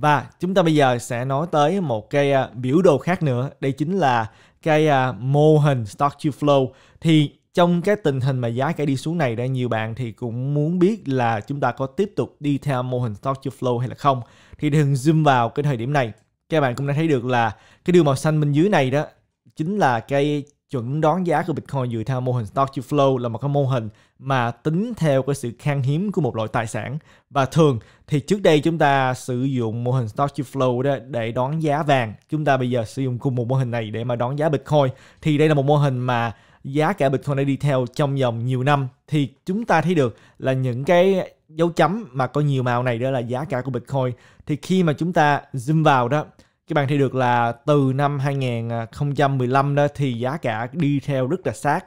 Và chúng ta bây giờ sẽ nói tới một cái à, biểu đồ khác nữa, đây chính là cái à, mô hình stock to flow thì trong cái tình hình mà giá cả đi xuống này đang nhiều bạn thì cũng muốn biết là chúng ta có tiếp tục đi theo mô hình stock to flow hay là không. Thì đừng zoom vào cái thời điểm này. Các bạn cũng đã thấy được là cái đường màu xanh bên dưới này đó chính là cái chuẩn đoán giá của Bitcoin dựa theo mô hình stock to flow là một cái mô hình mà tính theo cái sự khan hiếm của một loại tài sản và thường thì trước đây chúng ta sử dụng mô hình stock to flow đó để đoán giá vàng chúng ta bây giờ sử dụng cùng một mô hình này để mà đoán giá Bitcoin thì đây là một mô hình mà giá cả Bitcoin đã đi theo trong vòng nhiều năm thì chúng ta thấy được là những cái dấu chấm mà có nhiều màu này đó là giá cả của Bitcoin thì khi mà chúng ta zoom vào đó các bạn thấy được là từ năm 2015 đó thì giá cả đi theo rất là sát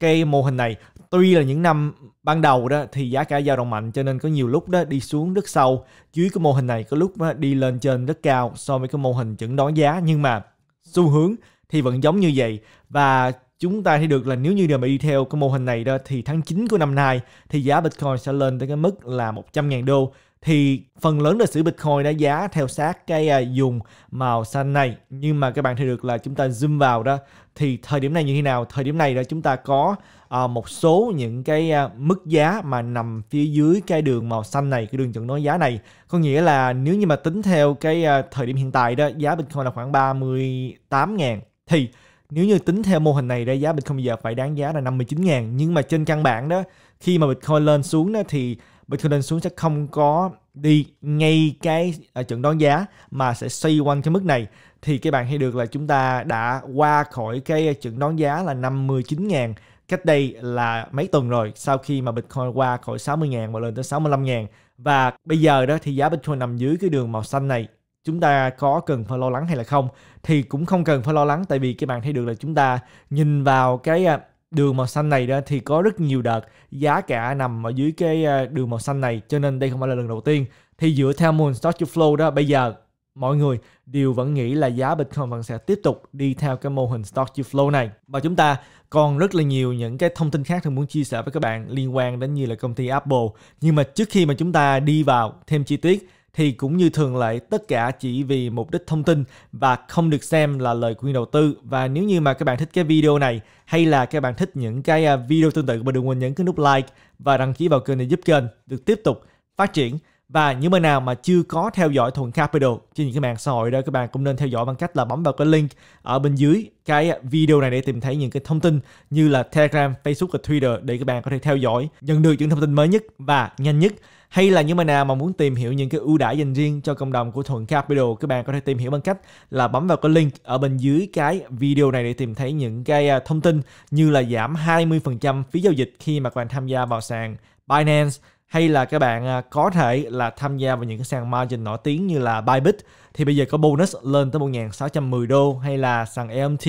cái mô hình này tuy là những năm ban đầu đó thì giá cả dao động mạnh cho nên có nhiều lúc đó đi xuống rất sâu dưới cái mô hình này có lúc đi lên trên rất cao so với cái mô hình chẩn đoán giá nhưng mà xu hướng thì vẫn giống như vậy và chúng ta thấy được là nếu như mà đi theo cái mô hình này đó thì tháng 9 của năm nay thì giá Bitcoin sẽ lên tới cái mức là 100.000 đô thì phần lớn lịch sử Bitcoin đã giá theo sát cái à, dùng màu xanh này nhưng mà các bạn thấy được là chúng ta zoom vào đó thì thời điểm này như thế nào thời điểm này đó chúng ta có à, một số những cái à, mức giá mà nằm phía dưới cái đường màu xanh này cái đường chuẩn nói giá này có nghĩa là nếu như mà tính theo cái thời điểm hiện tại đó giá Bitcoin là khoảng 38.000 thì nếu như tính theo mô hình này đó giá Bitcoin bây giờ phải đáng giá là 59.000 nhưng mà trên căn bản đó khi mà Bitcoin lên xuống đó thì Bitcoin xuống sẽ không có đi ngay cái à, trận đón giá mà sẽ xoay quanh cái mức này thì các bạn hay được là chúng ta đã qua khỏi cái trận đón giá là 59.000 cách đây là mấy tuần rồi sau khi mà Bitcoin qua khỏi 60.000 và lên tới 65.000 và bây giờ đó thì giá Bitcoin nằm dưới cái đường màu xanh này chúng ta có cần phải lo lắng hay là không thì cũng không cần phải lo lắng tại vì các bạn thấy được là chúng ta nhìn vào cái à, đường màu xanh này đó thì có rất nhiều đợt giá cả nằm ở dưới cái ờ, đường màu xanh này cho nên đây không phải là lần đầu tiên thì dựa theo Moon stock to Flow đó bây giờ mọi người đều vẫn nghĩ là giá Bitcoin vẫn sẽ tiếp tục đi theo cái mô hình Stock to Flow này. Và chúng ta còn rất là nhiều những cái thông tin khác tôi muốn chia sẻ với các bạn liên quan đến như là công ty Apple. Nhưng mà trước khi mà chúng ta đi vào thêm chi tiết thì cũng như thường lệ tất cả chỉ vì mục đích thông tin và không được xem là lời khuyên đầu tư và nếu như mà các bạn thích cái video này hay là các bạn thích những cái à, video tương tự mà đừng quên nhấn cái nút like và đăng ký vào kênh để giúp kênh được tiếp tục phát triển và những bạn nào mà chưa có theo dõi Thuận Capital trên những cái mạng xã hội đó các bạn cũng nên theo dõi bằng cách là bấm vào cái link ở bên dưới cái video này để tìm thấy những cái thông tin như là Telegram, Facebook và Twitter để các bạn có thể theo dõi, nhận được những thông tin mới nhất và nhanh nhất hay là những bạn nào mà muốn tìm hiểu những cái ưu đãi dành riêng cho cộng đồng của Thuận Capital các bạn có thể tìm hiểu bằng cách là bấm vào cái link ở bên dưới cái video này để tìm thấy những cái à, thông tin như là giảm 20% phí giao dịch khi mà các bạn tham gia vào sàn Binance hay là các bạn à, có thể là tham gia vào những cái sàn margin nổi tiếng như là Bybit thì bây giờ có bonus lên tới 1.610 đô hay là sàn EMT,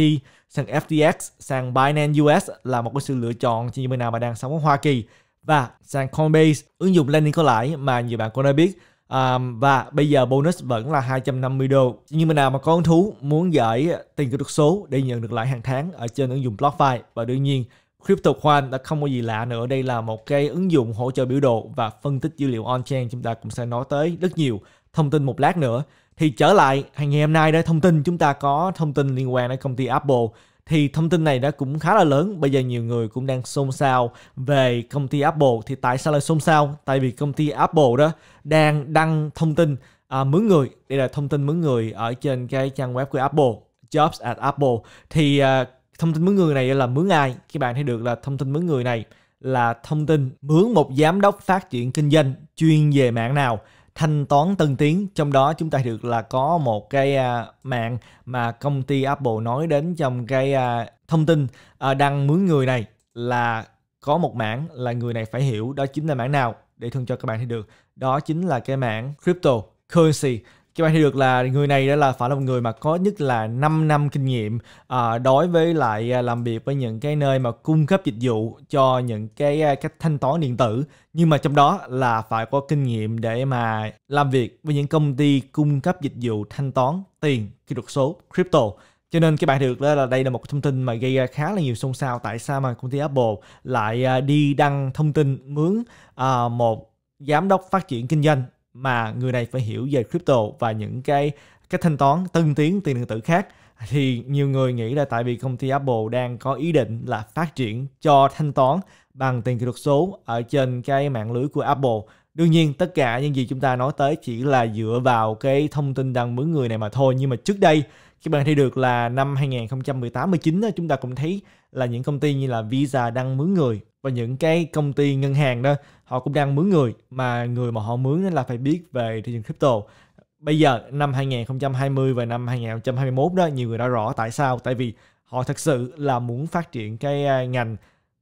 sàn FTX, sàn Binance US là một cái sự lựa chọn cho những người nào mà đang sống ở Hoa Kỳ và sàn Coinbase, ứng dụng lending có lãi mà nhiều bạn cũng đã biết. Um, và bây giờ bonus vẫn là 250 đô. Nhưng mà nào mà có hứng thú muốn gửi tiền kỹ thuật số để nhận được lãi hàng tháng ở trên ứng dụng BlockFi và đương nhiên crypto CryptoQuant đã không có gì lạ nữa. Đây là một cái ứng dụng hỗ trợ biểu đồ và phân tích dữ liệu on-chain chúng ta cũng sẽ nói tới rất nhiều thông tin một lát nữa. Thì trở lại hàng ngày hôm nay đây thông tin chúng ta có thông tin liên quan đến công ty Apple thì thông tin này đã cũng khá là lớn bây giờ nhiều người cũng đang xôn xao về công ty Apple thì tại sao lại xôn xao tại vì công ty Apple đó đang đăng thông tin à, mướn người đây là thông tin mướn người ở trên cái trang web của Apple jobs at Apple thì à, thông tin mướn người này là mướn ai các bạn thấy được là thông tin mướn người này là thông tin mướn một giám đốc phát triển kinh doanh chuyên về mạng nào thanh toán tân tiến trong đó chúng ta được là có một cái à, mạng mà công ty Apple nói đến trong cái à, thông tin à, đăng mướn người này là có một mảng là người này phải hiểu đó chính là mảng nào để thương cho các bạn thấy được đó chính là cái mảng crypto currency các bạn thấy được là người này đó là phải là một người mà có nhất là 5 năm kinh nghiệm à, đối với lại à, làm việc với những cái nơi mà cung cấp dịch vụ cho những cái cách à, thanh toán điện tử nhưng mà trong đó là phải có kinh nghiệm để mà làm việc với những công ty cung cấp dịch vụ thanh toán tiền kỹ thuật số crypto cho nên các bạn được đó là đây là một thông tin mà gây khá là nhiều xôn xao tại sao mà công ty Apple lại à, đi đăng thông tin mướn một giám đốc phát triển kinh doanh mà người này phải hiểu về crypto và những cái cái thanh toán tân tiến tiền điện tử khác thì nhiều người nghĩ là tại vì công ty Apple đang có ý định là phát triển cho thanh toán bằng tiền kỹ thuật số ở trên cái mạng lưới của Apple đương nhiên tất cả những gì chúng ta nói tới chỉ là dựa vào cái thông tin đăng mướn người này mà thôi nhưng mà trước đây các bạn thấy được là năm 2018 19 đó, chúng ta cũng thấy là những công ty như là Visa đăng mướn người và những cái công ty ngân hàng đó họ cũng đang mướn người mà người mà họ mướn là phải biết về thị trường crypto bây giờ năm 2020 và năm 2021 đó nhiều người đã rõ tại sao tại vì họ thật sự là muốn phát triển cái à, ngành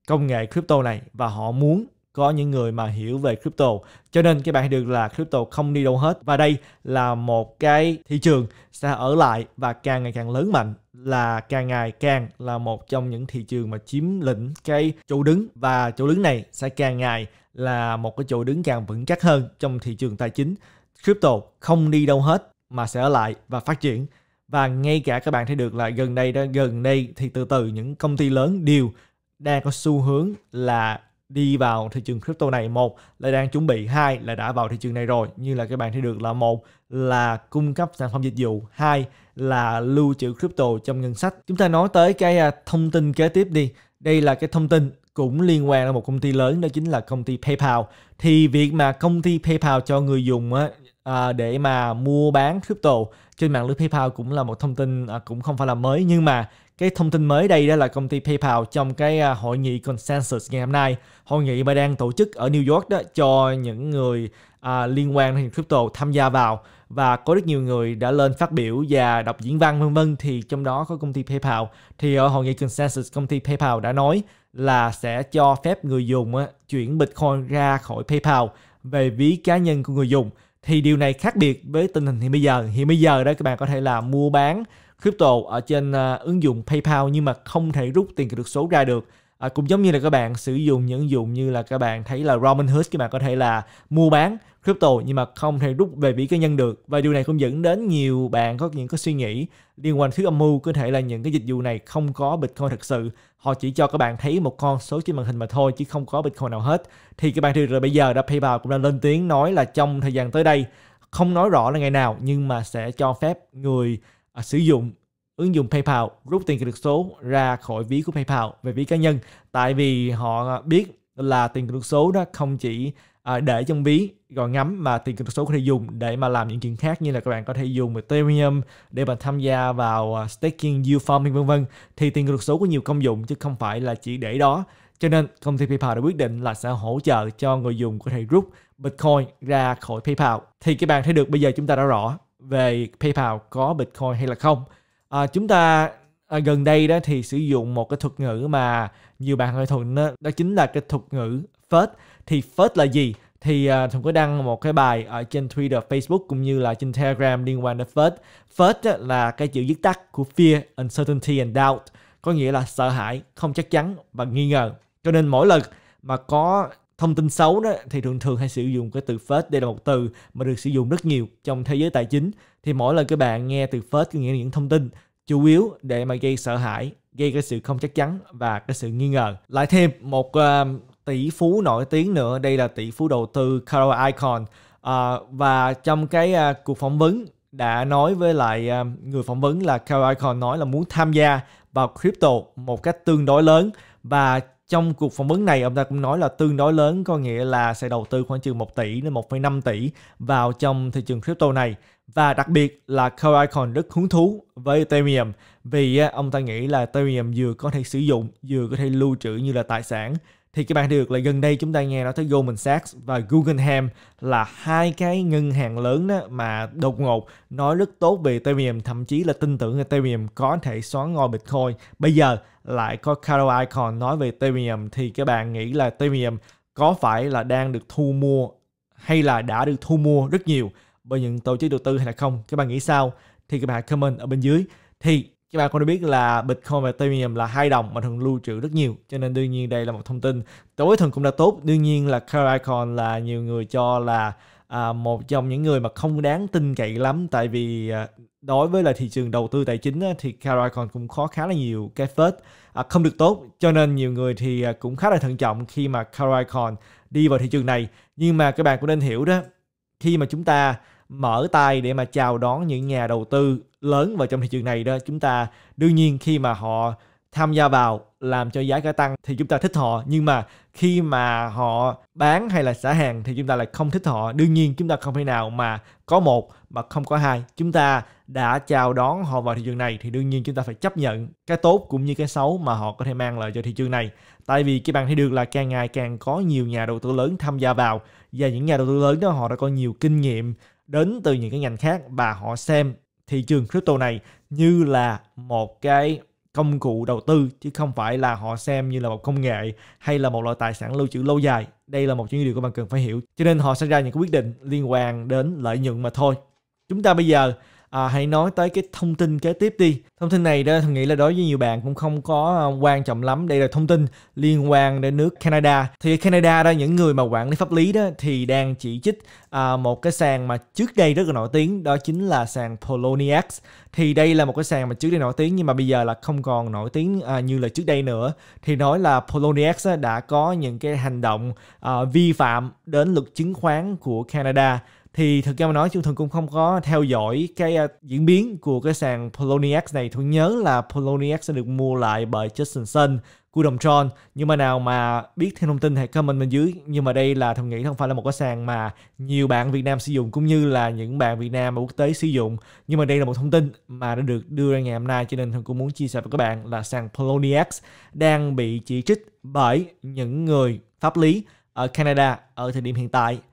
công nghệ crypto này và họ muốn có những người mà hiểu về crypto cho nên các bạn được là crypto không đi đâu hết và đây là một cái thị trường sẽ ở lại và càng ngày càng lớn mạnh là càng ngày càng là một trong những thị trường mà chiếm lĩnh cái chỗ đứng và chỗ đứng này sẽ càng ngày là một cái chỗ đứng càng vững chắc hơn trong thị trường tài chính crypto không đi đâu hết mà sẽ ở lại và phát triển và ngay cả các bạn thấy được là gần đây đó gần đây thì từ từ những công ty lớn đều đang có xu hướng là đi vào thị trường crypto này một là đang chuẩn bị hai là đã vào thị trường này rồi như là các bạn thấy được là một là cung cấp sản phẩm dịch vụ hai là lưu trữ crypto trong ngân sách chúng ta nói tới cái à, thông tin kế tiếp đi đây là cái thông tin cũng liên quan đến một công ty lớn đó chính là công ty PayPal thì việc mà công ty PayPal cho người dùng á, à, để mà mua bán crypto trên mạng lưới PayPal cũng là một thông tin à, cũng không phải là mới nhưng mà cái thông tin mới đây đó là công ty PayPal trong cái à, hội nghị consensus ngày hôm nay hội nghị mà đang tổ chức ở New York đó cho những người à, liên quan đến crypto tham gia vào và có rất nhiều người đã lên phát biểu và đọc diễn văn vân vân thì trong đó có công ty PayPal thì ở hội nghị consensus công ty PayPal đã nói là sẽ cho phép người dùng á, chuyển Bitcoin ra khỏi PayPal về ví cá nhân của người dùng thì điều này khác biệt với tình hình hiện bây giờ hiện bây giờ đó các bạn có thể là mua bán crypto ở trên uh, ứng dụng PayPal nhưng mà không thể rút tiền kỹ thuật số ra được à, cũng giống như là các bạn sử dụng những ứng dụng như là các bạn thấy là Robinhood các bạn có thể là mua bán crypto nhưng mà không thể rút về vĩ cá nhân được và điều này cũng dẫn đến nhiều bạn có những cái suy nghĩ liên quan thứ âm mưu có thể là những cái dịch vụ này không có bitcoin thật sự họ chỉ cho các bạn thấy một con số trên màn hình mà thôi chứ không có bitcoin nào hết thì các bạn thì rồi bây giờ đã PayPal cũng đã lên tiếng nói là trong thời gian tới đây không nói rõ là ngày nào nhưng mà sẽ cho phép người à, sử dụng ứng dụng PayPal rút tiền kỹ thuật số ra khỏi ví của PayPal về ví cá nhân tại vì họ biết là tiền kỹ thuật số đó không chỉ à, để trong ví rồi ngắm mà tiền kỹ thuật số có thể dùng để mà làm những chuyện khác như là các bạn có thể dùng Ethereum để mà tham gia vào à, staking, yield farming vân vân thì tiền kỹ thuật số có nhiều công dụng chứ không phải là chỉ để đó cho nên công ty PayPal đã quyết định là sẽ hỗ trợ cho người dùng có thể rút Bitcoin ra khỏi PayPal thì các bạn thấy được bây giờ chúng ta đã rõ về PayPal có Bitcoin hay là không. À, chúng ta à, gần đây đó thì sử dụng một cái thuật ngữ mà nhiều bạn hơi thuận đó, đó chính là cái thuật ngữ FUD. E thì FUD e là gì? Thì à, Thuận có đăng một cái bài ở trên Twitter, Facebook cũng như là trên Telegram liên quan đến FUD. E FUD là cái chữ viết tắt của Fear, Uncertainty and Doubt có nghĩa là sợ hãi, không chắc chắn và nghi ngờ. Cho nên mỗi lần mà có thông tin xấu đó thì thường thường hay sử dụng cái từ fake đây là một từ mà được sử dụng rất nhiều trong thế giới tài chính thì mỗi lần các bạn nghe từ fake có nghĩa là những thông tin chủ yếu để mà gây sợ hãi gây cái sự không chắc chắn và cái sự nghi ngờ lại thêm một uh, tỷ phú nổi tiếng nữa đây là tỷ phú đầu tư Carol Icahn uh, và trong cái uh, cuộc phỏng vấn đã nói với lại uh, người phỏng vấn là Carol Icahn nói là muốn tham gia vào crypto một cách tương đối lớn và trong cuộc phỏng vấn này ông ta cũng nói là tương đối lớn có nghĩa là sẽ đầu tư khoảng chừng 1 tỷ đến 1,5 tỷ vào trong thị trường crypto này và đặc biệt là Carl Icahn rất hứng thú với Ethereum vì ông ta nghĩ là Ethereum vừa có thể sử dụng vừa có thể lưu trữ như là tài sản thì các bạn được là gần đây chúng ta nghe nói tới Goldman Sachs và Guggenheim là hai cái ngân hàng lớn đó mà đột ngột nói rất tốt về Ethereum thậm chí là tin tưởng Ethereum có thể xóa ngôi Bitcoin bây giờ lại có Caro Icon nói về Ethereum thì các bạn nghĩ là Ethereum có phải là đang được thu mua hay là đã được thu mua rất nhiều bởi những tổ chức đầu tư hay là không các bạn nghĩ sao thì các bạn comment ở bên dưới thì các bạn cũng đã biết là Bitcoin và Ethereum là hai đồng mà thường lưu trữ rất nhiều cho nên đương nhiên đây là một thông tin tối thường cũng đã tốt đương nhiên là Caricon là nhiều người cho là à, một trong những người mà không đáng tin cậy lắm tại vì à, đối với là thị trường đầu tư tài chính á, thì Caricon cũng khó khá là nhiều cái phết à, không được tốt cho nên nhiều người thì à, cũng khá là thận trọng khi mà Caricon đi vào thị trường này nhưng mà các bạn cũng nên hiểu đó khi mà chúng ta mở tay để mà chào đón những nhà đầu tư lớn vào trong thị trường này đó chúng ta đương nhiên khi mà họ tham gia vào làm cho giá cả tăng thì chúng ta thích họ nhưng mà khi mà họ bán hay là xả hàng thì chúng ta lại không thích họ đương nhiên chúng ta không thể nào mà có một mà không có hai chúng ta đã chào đón họ vào thị trường này thì đương nhiên chúng ta phải chấp nhận cái tốt cũng như cái xấu mà họ có thể mang lại cho thị trường này tại vì các bạn thấy được là càng ngày càng có nhiều nhà đầu tư lớn tham gia vào và những nhà đầu tư lớn đó họ đã có nhiều kinh nghiệm đến từ những cái ngành khác và họ xem thị trường crypto này như là một cái công cụ đầu tư chứ không phải là họ xem như là một công nghệ hay là một loại tài sản lưu trữ lâu dài. Đây là một trong những điều các bạn cần phải hiểu. Cho nên họ sẽ ra những quyết định liên quan đến lợi nhuận mà thôi. Chúng ta bây giờ à, hãy nói tới cái thông tin kế tiếp đi thông tin này đó tôi nghĩ là đối với nhiều bạn cũng không có à, quan trọng lắm đây là thông tin liên quan đến nước Canada thì Canada đó những người mà quản lý pháp lý đó thì đang chỉ trích à, một cái sàn mà trước đây rất là nổi tiếng đó chính là sàn Poloniex thì đây là một cái sàn mà trước đây nổi tiếng nhưng mà bây giờ là không còn nổi tiếng à, như là trước đây nữa thì nói là Poloniex đã có những cái hành động à, vi phạm đến luật chứng khoán của Canada thì thực ra mà nói chung thường cũng không có theo dõi cái uh, diễn biến của cái sàn Poloniex này tôi nhớ là Poloniex sẽ được mua lại bởi Justin Sun của đồng Tron nhưng mà nào mà biết thêm thông tin hãy comment bên dưới nhưng mà đây là thằng nghĩ không phải là một cái sàn mà nhiều bạn Việt Nam sử dụng cũng như là những bạn Việt Nam ở quốc tế sử dụng nhưng mà đây là một thông tin mà đã được đưa ra ngày hôm nay cho nên thằng cũng muốn chia sẻ với các bạn là sàn Poloniex đang bị chỉ trích bởi những người pháp lý ở Canada ở thời điểm hiện tại